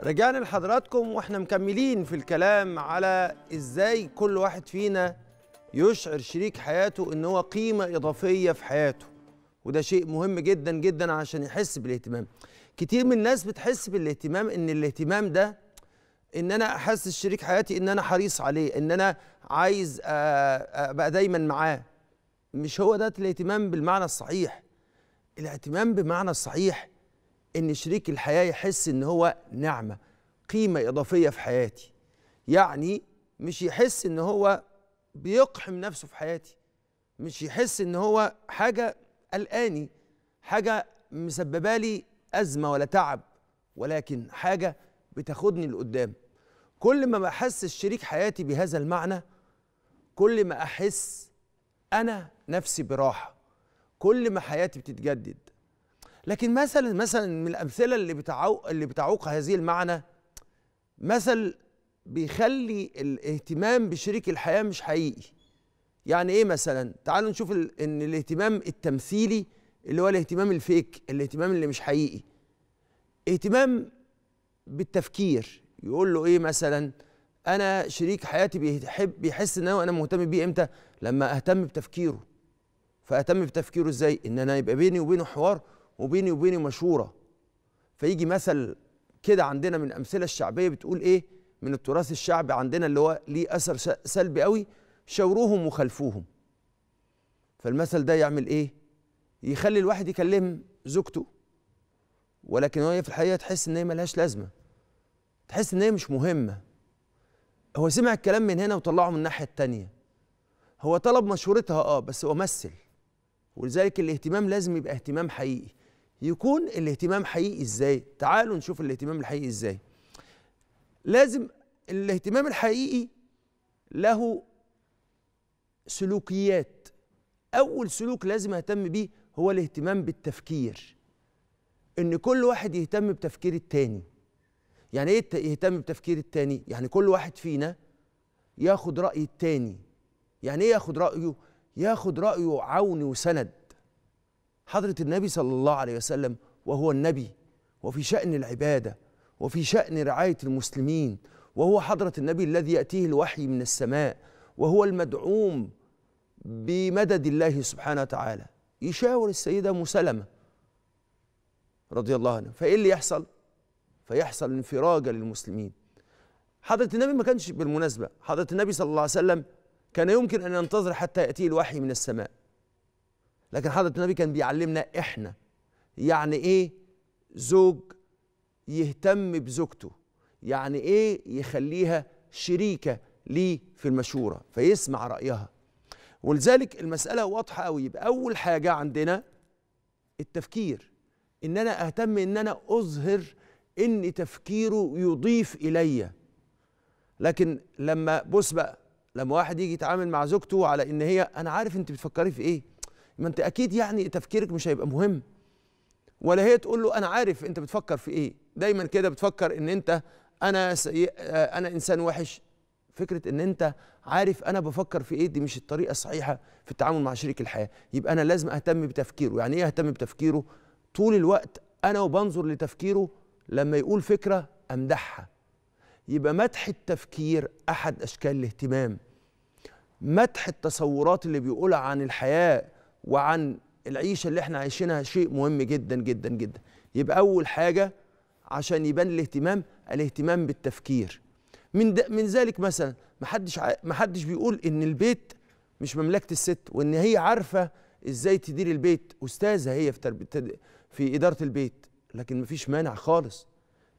رجعنا لحضراتكم واحنا مكملين في الكلام على ازاي كل واحد فينا يشعر شريك حياته ان هو قيمه اضافيه في حياته وده شيء مهم جدا جدا عشان يحس بالاهتمام كتير من الناس بتحس بالاهتمام ان الاهتمام ده ان انا احسس شريك حياتي ان انا حريص عليه ان انا عايز ابقى دايما معاه مش هو ده الاهتمام بالمعنى الصحيح الاهتمام بمعنى الصحيح ان شريك الحياه يحس ان هو نعمه قيمه اضافيه في حياتي يعني مش يحس ان هو بيقحم نفسه في حياتي مش يحس ان هو حاجه قلقاني حاجه مسببه لي ازمه ولا تعب ولكن حاجه بتاخدني لقدام كل ما بحس شريك حياتي بهذا المعنى كل ما احس انا نفسي براحه كل ما حياتي بتتجدد لكن مثلا مثلا من الامثله اللي بتعوق اللي بتعوق هذه المعنى مثل بيخلي الاهتمام بشريك الحياه مش حقيقي يعني ايه مثلا تعالوا نشوف ان الاهتمام التمثيلي اللي هو الاهتمام الفيك الاهتمام اللي مش حقيقي اهتمام بالتفكير يقول له ايه مثلا انا شريك حياتي بيحب بيحس ان انا مهتم بيه امتى لما اهتم بتفكيره فاهتم بتفكيره ازاي ان انا يبقى بيني وبينه حوار وبيني وبيني مشوره فيجي مثل كده عندنا من الامثله الشعبيه بتقول ايه من التراث الشعبي عندنا اللي هو ليه اثر سلبي قوي شاوروهم وخلفوهم فالمثل ده يعمل ايه يخلي الواحد يكلم زوجته ولكن هي في الحقيقه تحس ان هي ملهاش لازمه تحس ان هي مش مهمه هو سمع الكلام من هنا وطلعه من الناحيه التانيه هو طلب مشورتها اه بس هو مثل ولذلك الاهتمام لازم يبقى اهتمام حقيقي يكون الاهتمام حقيقي ازاي تعالوا نشوف الاهتمام الحقيقي ازاي لازم الاهتمام الحقيقي له سلوكيات اول سلوك لازم اهتم بيه هو الاهتمام بالتفكير ان كل واحد يهتم بتفكير التاني يعني ايه يهتم بتفكير التاني يعني كل واحد فينا ياخد راي التاني يعني ايه ياخد رايه ياخد رايه عون وسند حضرة النبي صلى الله عليه وسلم وهو النبي وفي شأن العبادة وفي شأن رعاية المسلمين وهو حضرة النبي الذي يأتيه الوحي من السماء وهو المدعوم بمدد الله سبحانه وتعالى يشاور السيدة مسلمة رضي الله عنها فإيه اللي يحصل؟ فيحصل انفراج للمسلمين حضرة النبي ما كانش بالمناسبة حضرة النبي صلى الله عليه وسلم كان يمكن أن ينتظر حتى يأتيه الوحي من السماء لكن حضرة النبي كان بيعلمنا إحنا يعني إيه زوج يهتم بزوجته يعني إيه يخليها شريكة ليه في المشورة فيسمع رأيها ولذلك المسألة واضحة أوي يبقى أول حاجة عندنا التفكير إن أنا أهتم إن أنا أظهر إن تفكيره يضيف إليّ لكن لما بص بقى لما واحد يجي يتعامل مع زوجته على ان هي انا عارف انت بتفكري في ايه ما انت اكيد يعني تفكيرك مش هيبقى مهم ولا هي تقول له انا عارف انت بتفكر في ايه دايما كده بتفكر ان انت انا سيء آه، انا انسان وحش فكره ان انت عارف انا بفكر في ايه دي مش الطريقه الصحيحه في التعامل مع شريك الحياه يبقى انا لازم اهتم بتفكيره يعني ايه اهتم بتفكيره طول الوقت انا وبنظر لتفكيره لما يقول فكره امدحها يبقى مدح التفكير احد اشكال الاهتمام مدح التصورات اللي بيقولها عن الحياه وعن العيشه اللي احنا عايشينها شيء مهم جدا جدا جدا يبقى اول حاجه عشان يبان الاهتمام الاهتمام بالتفكير من من ذلك مثلا محدش محدش بيقول ان البيت مش مملكه الست وان هي عارفه ازاي تدير البيت استاذه هي في ترب... في اداره البيت لكن مفيش مانع خالص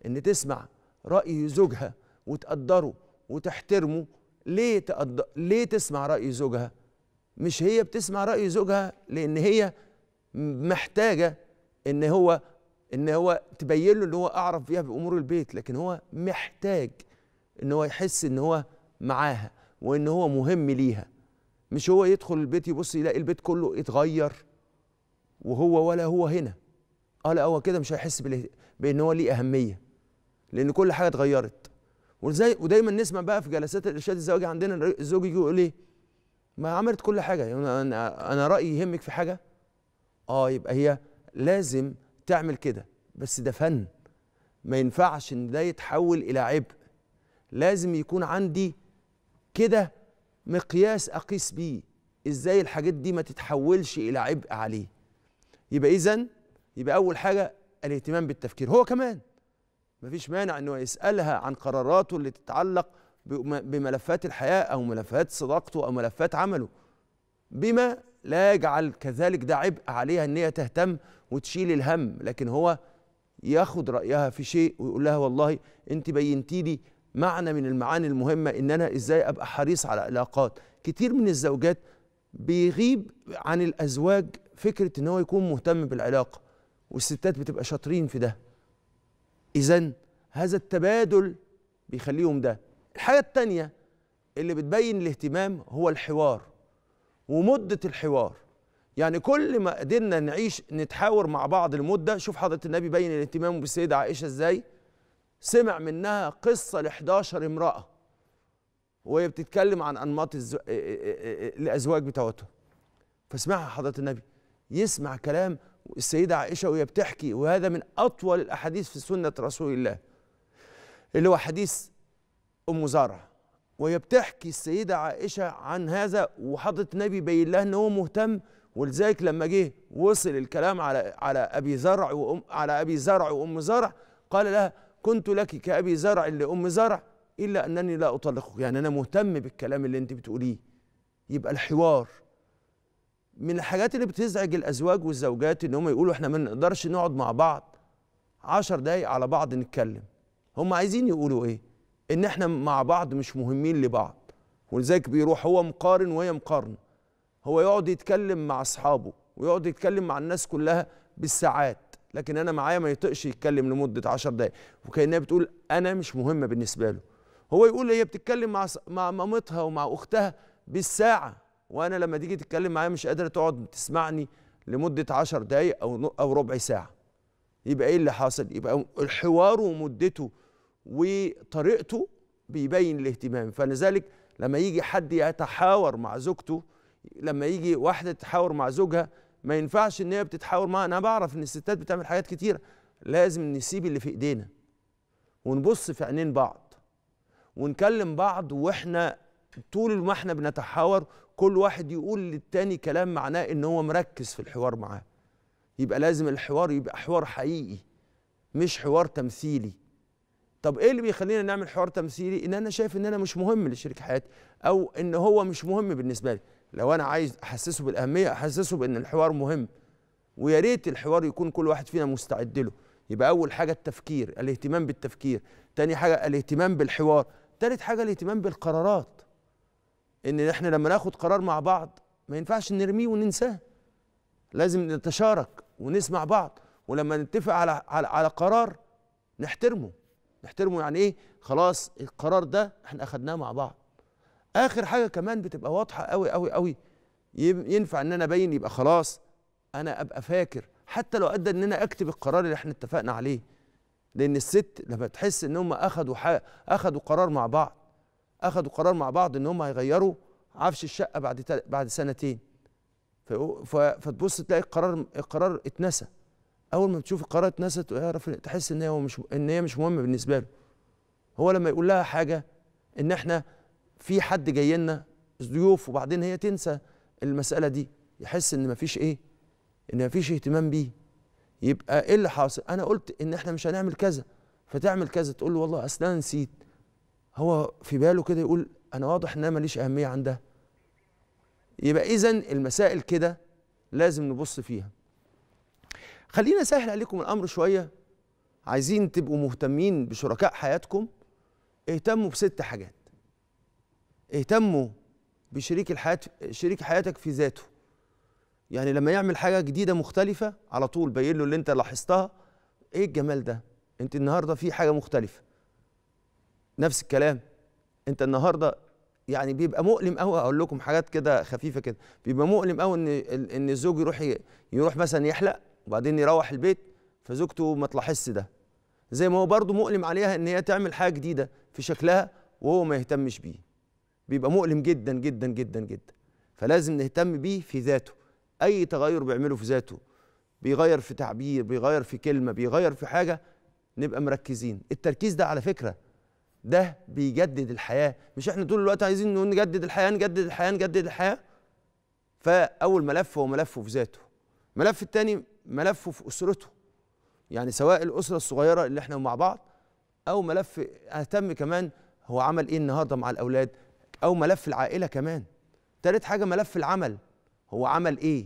ان تسمع راي زوجها وتقدره وتحترمه ليه تقدر ليه تسمع راي زوجها مش هي بتسمع رأي زوجها لأن هي محتاجة إن هو إن هو تبين له إن هو أعرف بيها بأمور البيت لكن هو محتاج إن هو يحس إن هو معاها وإن هو مهم ليها مش هو يدخل البيت يبص يلاقي البيت كله اتغير وهو ولا هو هنا اه لا هو كده مش هيحس بان هو ليه اهميه لان كل حاجه اتغيرت وزي ودايما نسمع بقى في جلسات الارشاد الزواجي عندنا الزوج يجي يقول ايه ما عملت كل حاجه يعني انا انا رايي يهمك في حاجه اه يبقى هي لازم تعمل كده بس ده فن ما ينفعش ان ده يتحول الى عبء لازم يكون عندي كده مقياس اقيس بيه ازاي الحاجات دي ما تتحولش الى عبء عليه يبقى اذا يبقى اول حاجه الاهتمام بالتفكير هو كمان مفيش مانع انه يسالها عن قراراته اللي تتعلق بملفات الحياة أو ملفات صداقته أو ملفات عمله بما لا يجعل كذلك ده عبء عليها ان هي تهتم وتشيل الهم لكن هو ياخد رايها في شيء ويقول لها والله انت بينتي لي معنى من المعاني المهمه ان انا ازاي ابقى حريص على علاقات كتير من الزوجات بيغيب عن الازواج فكره ان هو يكون مهتم بالعلاقه والستات بتبقى شاطرين في ده اذا هذا التبادل بيخليهم ده الحاجة التانية اللي بتبين الاهتمام هو الحوار ومدة الحوار يعني كل ما قدرنا نعيش نتحاور مع بعض المدة شوف حضرة النبي بين الاهتمام بالسيدة عائشة ازاي سمع منها قصة ل 11 امرأة وهي بتتكلم عن أنماط الزو... الأزواج بتوعتها فاسمعها حضرة النبي يسمع كلام السيدة عائشة وهي بتحكي وهذا من أطول الأحاديث في سنة رسول الله اللي هو حديث ام زرع وهي بتحكي السيده عائشه عن هذا وحضره النبي بين لها ان هو مهتم ولذلك لما جه وصل الكلام على على ابي زرع وام على ابي زرع وام زرع قال لها كنت لك كابي زرع لام زرع الا انني لا اطلقك يعني انا مهتم بالكلام اللي انت بتقوليه يبقى الحوار من الحاجات اللي بتزعج الازواج والزوجات ان هم يقولوا احنا ما نقدرش نقعد مع بعض عشر دقايق على بعض نتكلم هم عايزين يقولوا ايه ان احنا مع بعض مش مهمين لبعض ولذلك بيروح هو مقارن وهي مقارنه هو يقعد يتكلم مع اصحابه ويقعد يتكلم مع الناس كلها بالساعات لكن انا معايا ما يطقش يتكلم لمده 10 دقائق وكانها بتقول انا مش مهمه بالنسبه له هو يقول هي بتتكلم مع مع مامتها ومع اختها بالساعه وانا لما تيجي تتكلم معايا مش قادره تقعد تسمعني لمده 10 دقائق او او ربع ساعه يبقى ايه اللي حاصل يبقى الحوار ومدته وطريقته بيبين الاهتمام فلذلك لما يجي حد يتحاور مع زوجته لما يجي واحده تتحاور مع زوجها ما ينفعش ان هي بتتحاور معاها انا بعرف ان الستات بتعمل حاجات كتيره لازم نسيب اللي في ايدينا ونبص في عينين بعض ونكلم بعض واحنا طول ما احنا بنتحاور كل واحد يقول للتاني كلام معناه ان هو مركز في الحوار معاه يبقى لازم الحوار يبقى حوار حقيقي مش حوار تمثيلي طب ايه اللي بيخلينا نعمل حوار تمثيلي ان انا شايف ان انا مش مهم لشريك حياتي او ان هو مش مهم بالنسبه لي لو انا عايز احسسه بالاهميه احسسه بان الحوار مهم ويا ريت الحوار يكون كل واحد فينا مستعد له يبقى اول حاجه التفكير الاهتمام بالتفكير تاني حاجه الاهتمام بالحوار تالت حاجه الاهتمام بالقرارات ان احنا لما ناخد قرار مع بعض ما ينفعش نرميه وننساه لازم نتشارك ونسمع بعض ولما نتفق على على, على قرار نحترمه نحترمه يعني ايه خلاص القرار ده احنا اخدناه مع بعض اخر حاجه كمان بتبقى واضحه قوي قوي قوي ينفع ان انا ابين يبقى خلاص انا ابقى فاكر حتى لو ادى ان انا اكتب القرار اللي احنا اتفقنا عليه لان الست لما تحس ان هم اخدوا حق اخدوا قرار مع بعض اخدوا قرار مع بعض ان هم هيغيروا عفش الشقه بعد بعد سنتين فتبص تلاقي القرار القرار اتنسى اول ما بتشوف القرار اتنست اعرف تحس ان هي مش ان هي مش مهمه بالنسبه له هو لما يقول لها حاجه ان احنا في حد جاي لنا ضيوف وبعدين هي تنسى المساله دي يحس ان مفيش ايه ان مفيش اهتمام بيه يبقى ايه اللي حاصل انا قلت ان احنا مش هنعمل كذا فتعمل كذا تقول له والله اصل انا نسيت هو في باله كده يقول انا واضح ان انا ماليش اهميه عندها يبقى اذا المسائل كده لازم نبص فيها خلينا اسهل عليكم الامر شويه عايزين تبقوا مهتمين بشركاء حياتكم اهتموا بست حاجات اهتموا بشريك الحياه شريك حياتك في ذاته يعني لما يعمل حاجه جديده مختلفه على طول بين له اللي انت لاحظتها ايه الجمال ده انت النهارده في حاجه مختلفه نفس الكلام انت النهارده يعني بيبقى مؤلم قوي اقول لكم حاجات كده خفيفه كده بيبقى مؤلم قوي ان ان الزوج يروح يروح مثلا يحلق وبعدين يروح البيت فزوجته ما تلاحظش ده زي ما هو برضه مؤلم عليها ان هي تعمل حاجه جديده في شكلها وهو ما يهتمش بيه بيبقى مؤلم جدا جدا جدا جدا فلازم نهتم بيه في ذاته اي تغير بيعمله في ذاته بيغير في تعبير بيغير في كلمه بيغير في حاجه نبقى مركزين التركيز ده على فكره ده بيجدد الحياه مش احنا طول الوقت عايزين نقول نجدد الحياه نجدد الحياه نجدد الحياه فاول ملف هو ملفه في ذاته الملف الثاني ملفه في اسرته يعني سواء الاسره الصغيره اللي احنا مع بعض او ملف اهتم كمان هو عمل ايه النهارده مع الاولاد او ملف العائله كمان تالت حاجه ملف العمل هو عمل ايه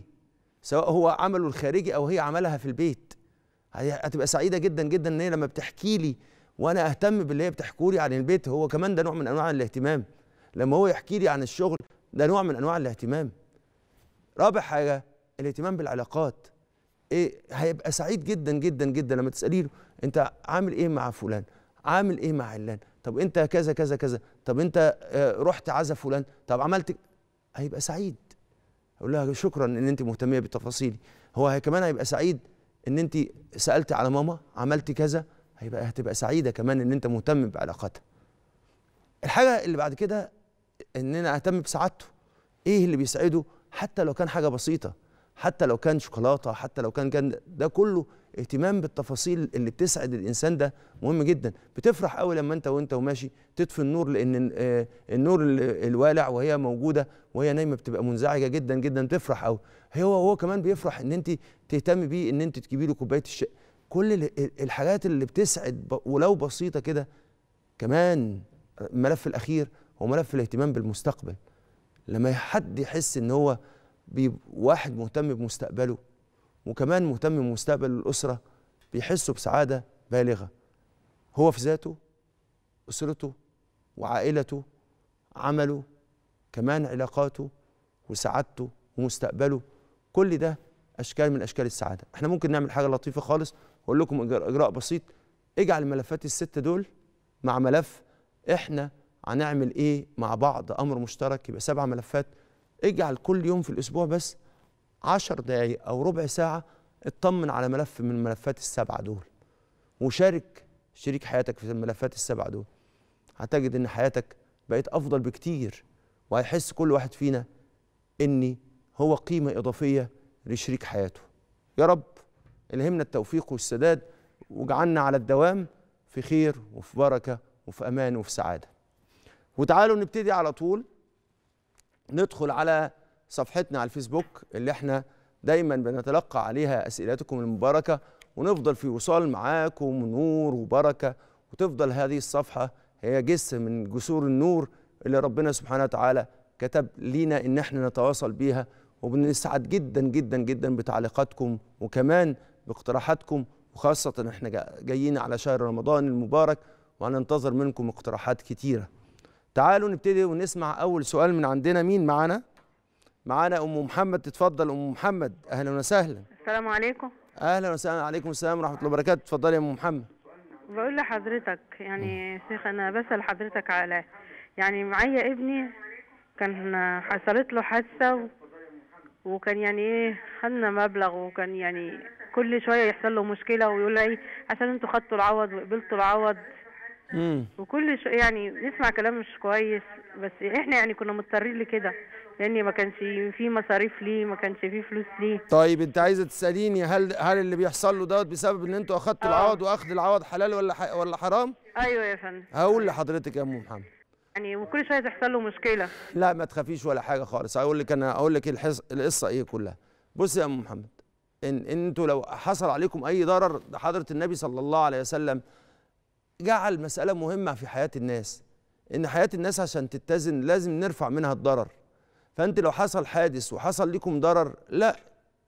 سواء هو عمله الخارجي او هي عملها في البيت هتبقى سعيده جدا جدا ان هي لما بتحكي لي وانا اهتم باللي هي بتحكوا لي عن البيت هو كمان ده نوع من انواع الاهتمام لما هو يحكي لي عن الشغل ده نوع من انواع الاهتمام رابع حاجه الاهتمام بالعلاقات ايه هيبقى سعيد جدا جدا جدا لما تسالي له انت عامل ايه مع فلان عامل ايه مع علان طب انت كذا كذا كذا طب انت آه، رحت عزا فلان طب عملت هيبقى سعيد اقول لها شكرا ان انت مهتميه بتفاصيلي هو كمان هيبقى سعيد ان انت سالت على ماما عملت كذا هيبقى هتبقى سعيده كمان ان انت مهتم بعلاقتها الحاجه اللي بعد كده ان انا اهتم بسعادته ايه اللي بيسعده حتى لو كان حاجه بسيطه حتى لو كان شوكولاته حتى لو كان جنة ده كله اهتمام بالتفاصيل اللي بتسعد الانسان ده مهم جدا بتفرح قوي لما انت وانت وماشي تطفي النور لان آه، النور الوالع وهي موجوده وهي نايمه بتبقى منزعجه جدا جدا تفرح قوي هو هو كمان بيفرح ان انت تهتمي بيه ان انت تجيبي له كوبايه الشاي كل الحاجات اللي بتسعد ولو بسيطه كده كمان الملف الاخير هو ملف الاهتمام بالمستقبل لما حد يحس ان هو واحد مهتم بمستقبله وكمان مهتم بمستقبل الأسرة بيحسوا بسعادة بالغة هو في ذاته أسرته وعائلته عمله كمان علاقاته وسعادته ومستقبله كل ده أشكال من أشكال السعادة احنا ممكن نعمل حاجة لطيفة خالص أقول لكم إجراء بسيط اجعل ملفات الستة دول مع ملف احنا هنعمل ايه مع بعض امر مشترك يبقى سبع ملفات اجعل كل يوم في الاسبوع بس عشر دقايق او ربع ساعه اطمن على ملف من الملفات السبعه دول وشارك شريك حياتك في الملفات السبعه دول هتجد ان حياتك بقت افضل بكتير وهيحس كل واحد فينا ان هو قيمه اضافيه لشريك حياته يا رب الهمنا التوفيق والسداد وجعلنا على الدوام في خير وفي بركه وفي امان وفي سعاده وتعالوا نبتدي على طول ندخل على صفحتنا على الفيسبوك اللي احنا دايما بنتلقى عليها اسئلتكم المباركه ونفضل في وصال معاكم ونور وبركه وتفضل هذه الصفحه هي جسر من جسور النور اللي ربنا سبحانه وتعالى كتب لينا ان احنا نتواصل بيها وبنسعد جدا جدا جدا بتعليقاتكم وكمان باقتراحاتكم وخاصه احنا جايين على شهر رمضان المبارك وهننتظر منكم اقتراحات كتيره تعالوا نبتدي ونسمع أول سؤال من عندنا مين معانا؟ معانا أم محمد تتفضل أم محمد أهلا وسهلا السلام عليكم أهلا وسهلا عليكم السلام ورحمة الله وبركاته اتفضلي يا أم محمد بقول لحضرتك يعني شيخ أنا بسأل حضرتك على يعني معايا ابني كان حصلت له حادثة و... وكان يعني ايه خدنا مبلغ وكان يعني كل شويه يحصل له مشكله ويقول لي عشان انتوا خدتوا العوض وقبلتوا العوض وكل شو يعني نسمع كلام مش كويس بس احنا يعني كنا مضطرين لكده لان ما كانش في مصاريف ليه ما كانش في فلوس ليه طيب انت عايزه تساليني هل هل اللي بيحصل له دوت بسبب ان انتوا اخدتوا آه. العوض واخد العوض حلال ولا ح... ولا حرام ايوه يا فندم هقول لحضرتك يا ام محمد يعني وكل شويه تحصل له مشكله لا ما تخافيش ولا حاجه خالص هقول لك انا اقول لك الحص... القصه ايه كلها بصي يا ام محمد ان انتوا لو حصل عليكم اي ضرر حضره النبي صلى الله عليه وسلم جعل مسألة مهمة في حياة الناس إن حياة الناس عشان تتزن لازم نرفع منها الضرر فأنت لو حصل حادث وحصل لكم ضرر لا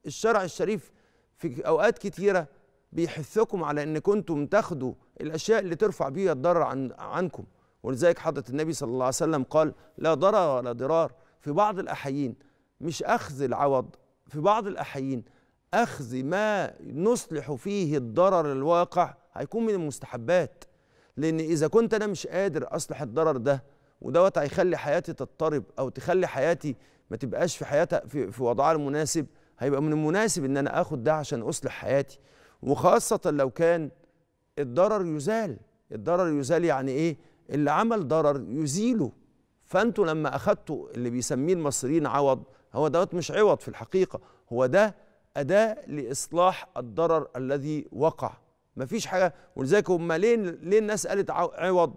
الشرع الشريف في أوقات كتيرة بيحثكم على إن كنتم تاخدوا الأشياء اللي ترفع بيها الضرر عن عنكم ولذلك حضرة النبي صلى الله عليه وسلم قال لا ضرر ولا ضرار في بعض الأحيين مش أخذ العوض في بعض الأحيين أخذ ما نصلح فيه الضرر الواقع هيكون من المستحبات لان اذا كنت انا مش قادر اصلح الضرر ده ودوت هيخلي حياتي تضطرب او تخلي حياتي ما تبقاش في حياتها في, في وضعها المناسب هيبقى من المناسب ان انا اخد ده عشان اصلح حياتي وخاصه لو كان الضرر يزال الضرر يزال يعني ايه اللي عمل ضرر يزيله فانتوا لما اخدتوا اللي بيسميه المصريين عوض هو دوت مش عوض في الحقيقه هو ده اداه لاصلاح الضرر الذي وقع مفيش حاجه ولذلك هم ليه ليه الناس قالت عوض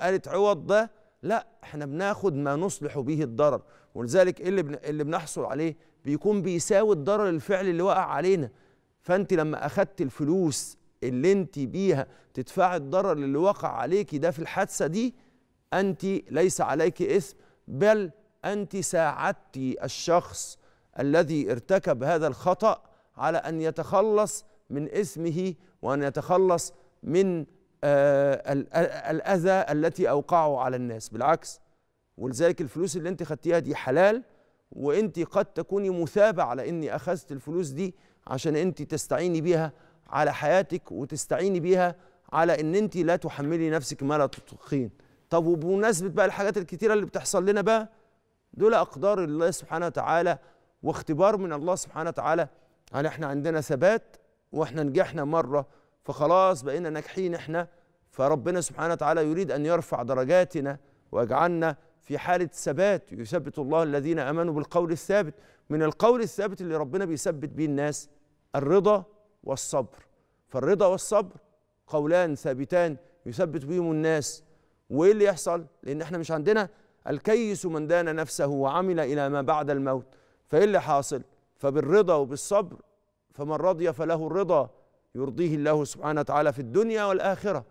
قالت عوض ده لا احنا بناخد ما نصلح به الضرر ولذلك إيه اللي بن... اللي بنحصل عليه بيكون بيساوي الضرر الفعلي اللي وقع علينا فانت لما اخدت الفلوس اللي انت بيها تدفعي الضرر اللي وقع عليكي ده في الحادثه دي انت ليس عليك اثم بل انت ساعدتي الشخص الذي ارتكب هذا الخطا على ان يتخلص من اسمه وأن يتخلص من آه، الأذى التي أوقعه على الناس بالعكس ولذلك الفلوس اللي أنت خدتيها دي حلال وأنت قد تكوني مثابة على أني أخذت الفلوس دي عشان أنت تستعيني بيها على حياتك وتستعيني بيها على أن أنت لا تحملي نفسك ما لا تطيقين طب وبمناسبة بقى الحاجات الكتيرة اللي بتحصل لنا بقى دول أقدار الله سبحانه وتعالى واختبار من الله سبحانه وتعالى هل احنا عندنا ثبات واحنا نجحنا مره فخلاص بقينا ناجحين احنا فربنا سبحانه وتعالى يريد ان يرفع درجاتنا ويجعلنا في حاله ثبات يثبت الله الذين امنوا بالقول الثابت من القول الثابت اللي ربنا بيثبت بيه الناس الرضا والصبر فالرضا والصبر قولان ثابتان يثبت بيهم الناس وايه اللي يحصل لان احنا مش عندنا الكيس من دان نفسه وعمل الى ما بعد الموت فايه اللي حاصل فبالرضا وبالصبر فمن رضي فله الرضا يرضيه الله سبحانه وتعالى في الدنيا والآخرة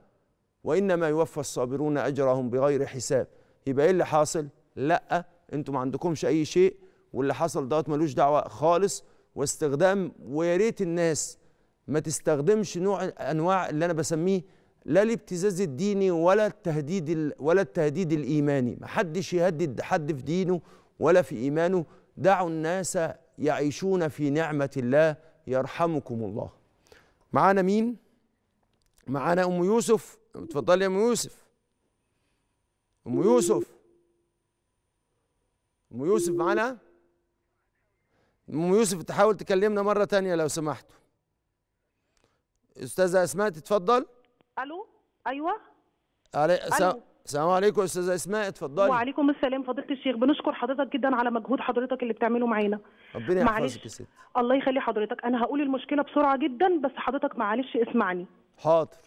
وإنما يوفى الصابرون أجرهم بغير حساب يبقى إيه اللي حاصل؟ لأ انتم ما عندكمش أي شيء واللي حصل دوت ملوش دعوة خالص واستخدام ويا ريت الناس ما تستخدمش نوع أنواع اللي أنا بسميه لا الابتزاز الديني ولا التهديد ولا التهديد الإيماني ما حدش يهدد حد في دينه ولا في إيمانه دعوا الناس يعيشون في نعمة الله يرحمكم الله معانا مين معانا ام يوسف اتفضلي يا ام يوسف ام يوسف ام يوسف معانا ام يوسف تحاول تكلمنا مره تانية لو سمحتوا استاذه اسماء تتفضل الو ايوه علي... ألو. السلام عليكم استاذه اسماء اتفضلي وعليكم السلام فضيله الشيخ بنشكر حضرتك جدا على مجهود حضرتك اللي بتعمله معانا ربنا يحفظك يا ست الله يخلي حضرتك انا هقول المشكله بسرعه جدا بس حضرتك معلش اسمعني حاضر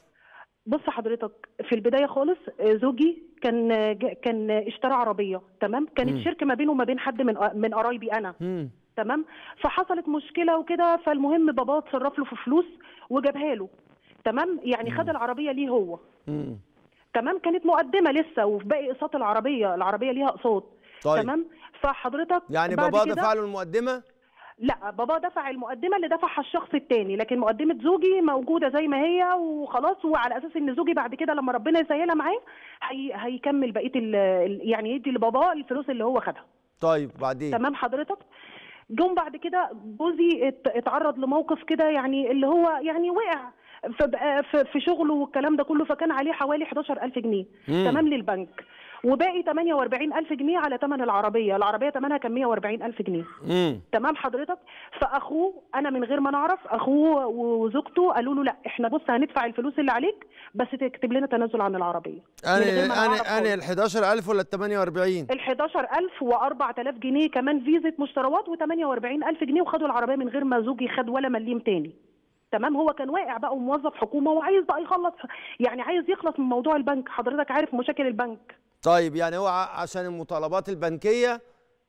بص حضرتك في البدايه خالص آه، زوجي كان آه، كان اشترى عربيه تمام كانت شركه ما بينه وما بين حد من آه، من قرايبي انا م. تمام فحصلت مشكله وكده فالمهم باباه اتصرف له في فلوس وجابها له تمام يعني خد العربيه ليه هو م. تمام كانت مقدمه لسه وفي باقي اقساط العربيه العربيه ليها اقساط طيب. تمام فحضرتك يعني بابا دفع له المقدمه لا بابا دفع المقدمه اللي دفعها الشخص الثاني لكن مقدمه زوجي موجوده زي ما هي وخلاص وعلى اساس ان زوجي بعد كده لما ربنا يسهلها معاه هي هيكمل بقيه يعني يدي لبابا الفلوس اللي هو خدها طيب بعدين تمام حضرتك جم بعد كده جوزي اتعرض لموقف كده يعني اللي هو يعني وقع آه، في شغله والكلام ده كله فكان عليه حوالي 11000 جنيه تمام للبنك وباقي 48000 جنيه على ثمن العربيه العربيه ثمنها كان 140000 جنيه مم. تمام حضرتك فاخوه انا من غير ما نعرف اخوه وزوجته قالوا له لا احنا بص هندفع الفلوس اللي عليك بس تكتب لنا تنازل عن العربيه انا انا انا ال 11000 ولا ال 48 ال 11000 و4000 جنيه كمان فيزه مشتريات و48000 جنيه وخدوا العربيه من غير ما زوجي خد ولا مليم تاني تمام هو كان واقع بقى وموظف حكومه وعايز بقى يخلص يعني عايز يخلص من موضوع البنك حضرتك عارف مشاكل البنك طيب يعني هو عشان المطالبات البنكيه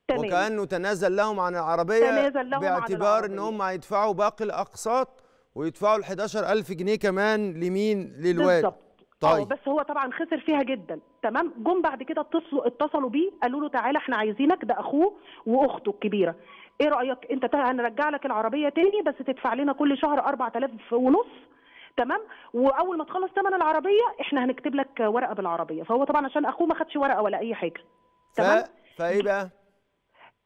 تمام. وكانه تنازل لهم عن العربيه تنازل لهم باعتبار عن ان هم هيدفعوا باقي الاقساط ويدفعوا ال 11000 جنيه كمان لمين للوالد بالظبط آه، طيب بس هو طبعا خسر فيها جدا تمام جم بعد كده اتصلوا اتصلوا بيه قالوا له تعالى احنا عايزينك ده اخوه واخته الكبيره ايه رايك انت هنرجع لك العربيه تاني بس تدفع لنا كل شهر 4000 ونص تمام واول ما تخلص ثمن العربيه احنا هنكتب لك ورقه بالعربيه فهو طبعا عشان اخوه ما خدش ورقه ولا اي حاجه تمام ف... فايه بقى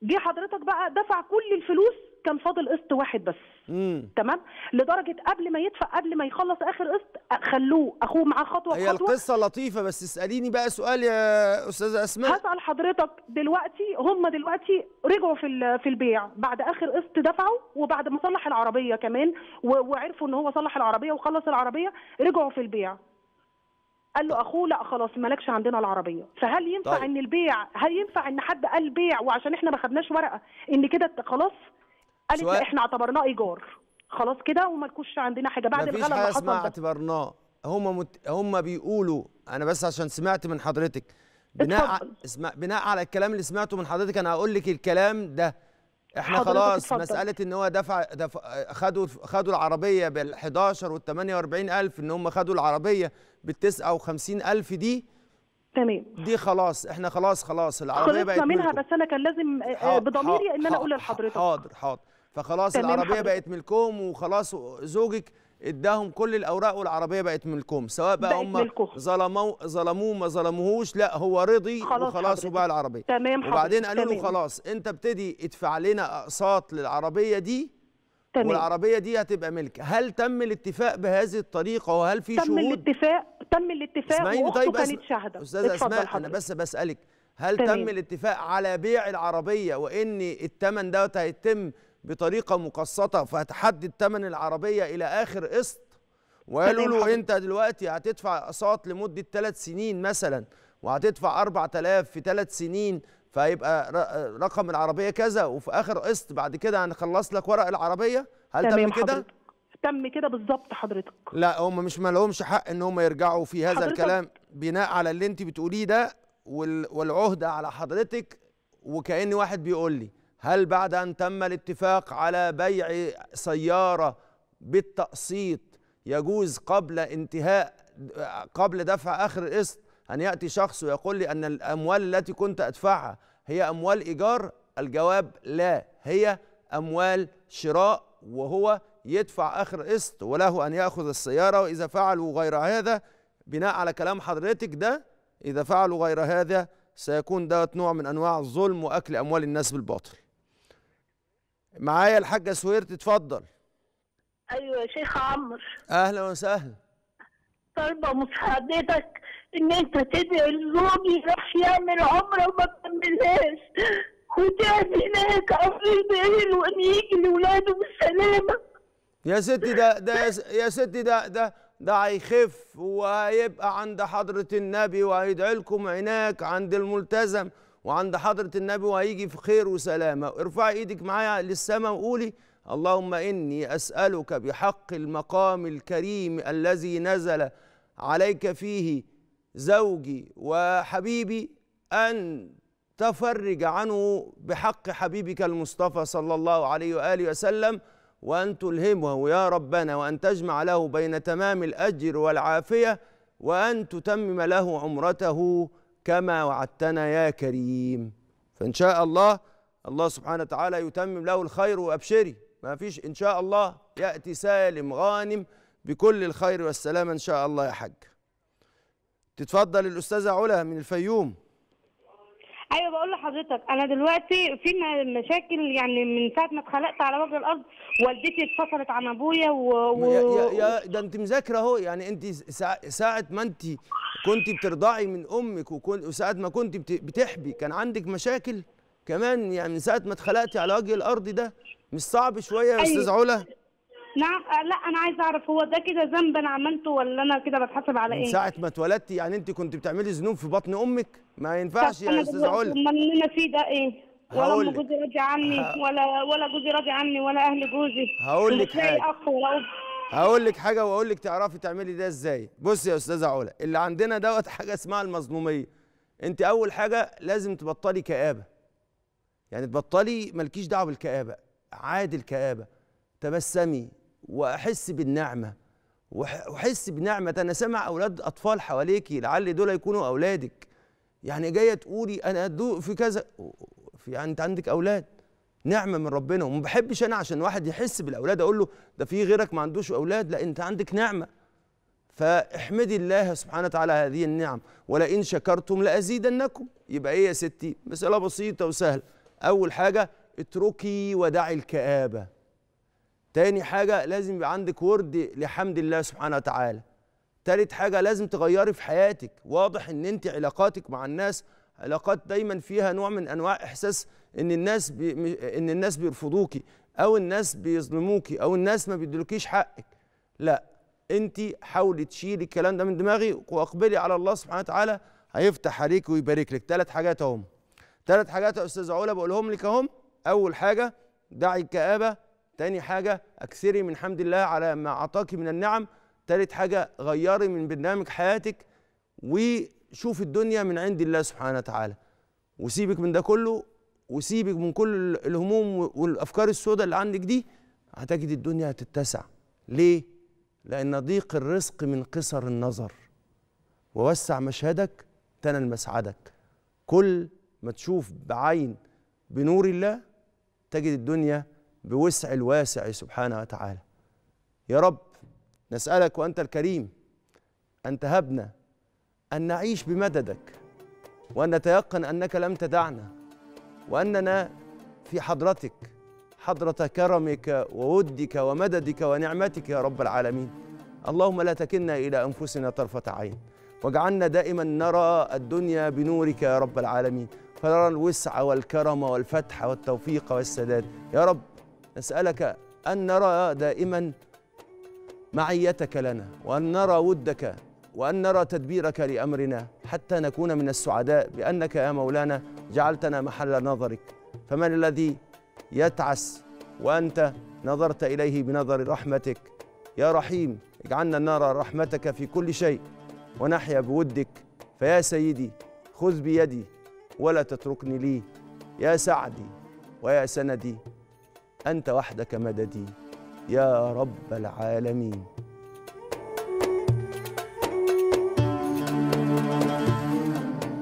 جه حضرتك بقى دفع كل الفلوس كان فاضل قسط واحد بس مم. تمام لدرجه قبل ما يدفع قبل ما يخلص اخر قسط خلوه اخوه معاه خطوه هي هي القصه لطيفه بس اساليني بقى سؤال يا استاذه اسماء هسال حضرتك دلوقتي هم دلوقتي رجعوا في في البيع بعد اخر قسط دفعوا وبعد ما صلح العربيه كمان وعرفوا ان هو صلح العربيه وخلص العربيه رجعوا في البيع قال له اخوه لا خلاص مالكش عندنا العربيه فهل ينفع طيب. ان البيع هل ينفع ان حد قال بيع وعشان احنا ما خدناش ورقه ان كده خلاص قالت سؤال... لا احنا اعتبرناه ايجار خلاص كده ومالكوش عندنا حاجه بعد الغلط اللي حصل مفيش حاجه اعتبرناه هم مت... هم بيقولوا انا بس عشان سمعت من حضرتك بناء ع... اسمع... بناء على الكلام اللي سمعته من حضرتك انا هقول لك الكلام ده احنا خلاص اتفضل. مساله ان هو دفع, دفع خدوا خدوا العربيه بال 11 وال 48000 ان هم خدوا العربيه بال 59000 دي تمام دي خلاص احنا خلاص خلاص العربيه بقت منها بس انا كان لازم آه، بضميري ان انا اقول لحضرتك حاضر حاضر فخلاص العربيه حبيب. بقت ملكهم وخلاص زوجك اداهم كل الاوراق والعربيه بقت ملكهم سواء بقى هم ظلموه ظلموه ما ظلموهوش لا هو رضي خلاص وخلاص وباع العربيه تمام وبعدين قالوا له خلاص انت ابتدي ادفع لنا اقساط للعربيه دي تمام. والعربيه دي هتبقى ملك هل تم الاتفاق بهذه الطريقه وهل في تم شهود تم الاتفاق تم الاتفاق طيب، واخته طيب كانت شاهده استاذ اسماء حضرتك. انا بس بسالك هل تمام. تم الاتفاق على بيع العربيه وان الثمن دوت هيتم بطريقه مقسطه فهتحدد ثمن العربيه الى اخر قسط وقالوا له انت دلوقتي هتدفع اقساط لمده ثلاث سنين مثلا وهتدفع 4000 في ثلاث سنين فهيبقى رقم العربيه كذا وفي اخر قسط بعد كده هنخلص لك ورق العربيه هل تم كده؟ تم كده بالظبط حضرتك لا هم مش مالهمش حق ان هم يرجعوا في هذا حضرتك. الكلام بناء على اللي انت بتقوليه ده والعهده على حضرتك وكأن واحد بيقول لي هل بعد أن تم الاتفاق على بيع سيارة بالتقسيط يجوز قبل انتهاء قبل دفع آخر القسط أن يأتي شخص ويقول لي أن الأموال التي كنت أدفعها هي أموال إيجار الجواب لا هي أموال شراء وهو يدفع آخر قسط وله أن يأخذ السيارة وإذا فعلوا غير هذا بناء على كلام حضرتك ده إذا فعلوا غير هذا سيكون ده نوع من أنواع الظلم وأكل أموال الناس بالباطل معايا الحاجة سوير تتفضل أيوة يا شيخ عمرو أهلا وسهلا طالبة مساعدتك إن أنت تدعي الزوج يروح يعمل عمرة وما تكملهاش وتعدي هناك قبل البال وإن يجي لولاده بالسلامة يا ستي ده ده يا ستي ده ده ده هيخف وهيبقى عند حضرة النبي وهيدعي لكم هناك عند الملتزم وعند حضرة النبي وهيجي في خير وسلامة ارفعي ايدك معايا للسماء وقولي اللهم إني أسألك بحق المقام الكريم الذي نزل عليك فيه زوجي وحبيبي أن تفرج عنه بحق حبيبك المصطفى صلى الله عليه وآله وسلم وأن تلهمه يا ربنا وأن تجمع له بين تمام الأجر والعافية وأن تتمم له عمرته كما وعدتنا يا كريم فإن شاء الله الله سبحانه وتعالى يتمم له الخير وأبشري ما فيش إن شاء الله يأتي سالم غانم بكل الخير والسلامة إن شاء الله يا حاج تتفضل الأستاذة علا من الفيوم ايوه بقول لحضرتك انا دلوقتي في مشاكل يعني من ساعه ما اتخلقت على وجه الارض والدتي اتفصلت عن ابويا و, و... يا, يا ده انت مذاكره اهو يعني انت ساعه ما انت كنت بترضعي من امك وساعه ما كنت بتحبي كان عندك مشاكل كمان يعني من ساعه ما اتخلقتي على وجه الارض ده مش صعب شويه يا استاذ علا نعم آه، لا انا عايز اعرف هو ده كده ذنب انا عملته ولا انا كده بتحاسب على ايه من ساعه ما اتولدتي يعني انت كنت بتعملي ذنوب في بطن امك ما ينفعش يا استاذ علا امال اللي انا فيه ده ايه ولا جوزي راضي عني ولا ولا جوزي راضي عني ولا اهل جوزي هقول لك حاجه اخ هقول لك حاجه واقول لك تعرفي تعملي ده ازاي بصي يا استاذه علا اللي عندنا دوت حاجه اسمها المظلوميه انت اول حاجه لازم تبطلي كآبه يعني تبطلي مالكيش دعوه بالكآبه عادي الكآبه تبسمي واحس بالنعمه واحس بنعمه انا سامع اولاد اطفال حواليكي لعل دول يكونوا اولادك يعني جايه تقولي انا ادوق في كذا في يعني انت عندك اولاد نعمه من ربنا وما بحبش انا عشان واحد يحس بالاولاد اقول له ده في غيرك ما عندوش اولاد لا انت عندك نعمه فاحمدي الله سبحانه وتعالى هذه النعم ولئن شكرتم لازيدنكم يبقى ايه يا ستي مساله بسيطه وسهله اول حاجه اتركي ودعي الكآبه تاني حاجه لازم يبقى عندك ورد لحمد الله سبحانه وتعالى تالت حاجه لازم تغيري في حياتك واضح ان انت علاقاتك مع الناس علاقات دايما فيها نوع من انواع احساس ان الناس بي ان الناس بيرفضوكي او الناس بيظلموكي او الناس ما بيدلكيش حقك لا انت حاولي تشيلي الكلام ده من دماغي واقبلي على الله سبحانه وتعالى هيفتح عليك ويبارك لك ثلاث حاجات اهم ثلاث حاجات يا استاذ علا بقولهم لك اهم اول حاجه دعي الكآبه تاني حاجه اكثري من حمد الله على ما اعطاكي من النعم تالت حاجه غيري من برنامج حياتك وشوفي الدنيا من عند الله سبحانه وتعالى وسيبك من ده كله وسيبك من كل الهموم والافكار السوداء اللي عندك دي هتجد الدنيا هتتسع ليه لان ضيق الرزق من قصر النظر ووسع مشهدك تنل مسعدك كل ما تشوف بعين بنور الله تجد الدنيا بوسع الواسع سبحانه وتعالى يا رب نسألك وأنت الكريم أن تهبنا أن نعيش بمددك وأن نتيقن أنك لم تدعنا وأننا في حضرتك حضرة كرمك وودك ومددك ونعمتك يا رب العالمين اللهم لا تكلنا إلى أنفسنا طرفة عين واجعلنا دائما نرى الدنيا بنورك يا رب العالمين فنرى الوسع والكرم والفتح والتوفيق والسداد يا رب نسألك أن نرى دائما معيتك لنا وأن نرى ودك وأن نرى تدبيرك لأمرنا حتى نكون من السعداء بأنك يا مولانا جعلتنا محل نظرك فمن الذي يتعس وأنت نظرت إليه بنظر رحمتك يا رحيم اجعلنا نرى رحمتك في كل شيء ونحيا بودك فيا سيدي خذ بيدي ولا تتركني لي يا سعدي ويا سندي أنت وحدك مددي يا رب العالمين